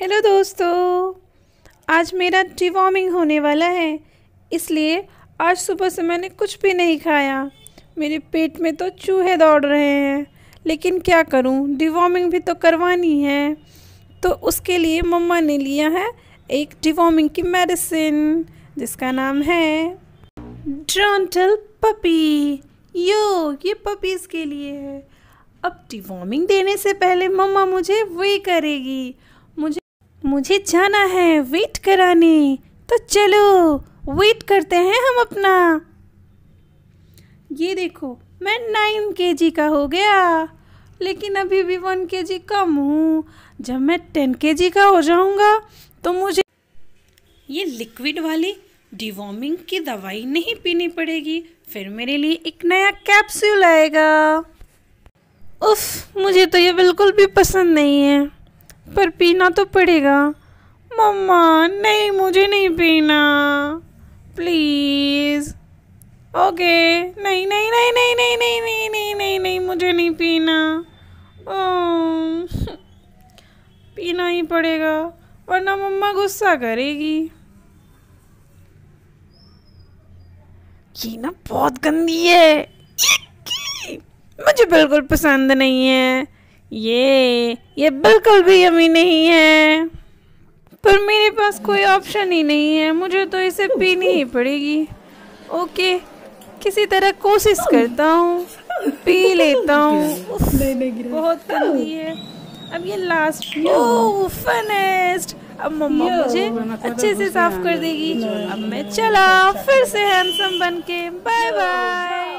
hello दोस्तों आज मेरा डिवॉर्मिंग होने वाला है इसलिए आज सुबह से मैंने कुछ भी नहीं खाया मेरे पेट में तो चूहे दौड़ रहे हैं लेकिन क्या करूं डिवॉर्मिंग भी तो करवानी है तो उसके लिए मम्मा ने लिया है एक डिवॉर्मिंग की मेडिसिन जिसका नाम है ड्रॉन्टल पपी यो ये पपीज़ के लिए है अब डिवॉर्मिंग देने से पहले मम्मा मुझे वही करेगी मुझे जाना है वेट कराने तो चलो वेट करते हैं हम अपना ये देखो मैं नाइन के जी का हो गया लेकिन अभी भी वन के जी कम हूँ जब मैं टेन के जी का हो जाऊँगा तो मुझे ये लिक्विड वाली डिवॉर्मिंग की दवाई नहीं पीनी पड़ेगी फिर मेरे लिए एक नया कैप्सूल आएगा उफ मुझे तो ये बिल्कुल भी पसंद नहीं है पर पीना तो पड़ेगा मम्मा नहीं मुझे नहीं पीना प्लीज़ ओके नहीं नहीं नहीं नहीं नहीं नहीं नहीं नहीं नहीं नहीं मुझे नहीं पीना पीना ही पड़ेगा वरना मम्मा गुस्सा करेगी ये ना बहुत गंदी है मुझे बिल्कुल पसंद नहीं है ये ये बिल्कुल भी यमी नहीं है पर मेरे पास कोई ऑप्शन ही नहीं है मुझे तो इसे पीनी ही पड़ेगी ओके किसी तरह कोशिश करता हूँ पी लेता हूँ बहुत गंदी है अब ये लास्ट फनेस्ट oh, अब मम्मा मुझे अच्छे से साफ कर देगी अब मैं चला फिर से हैंडसम बनके बाय बाय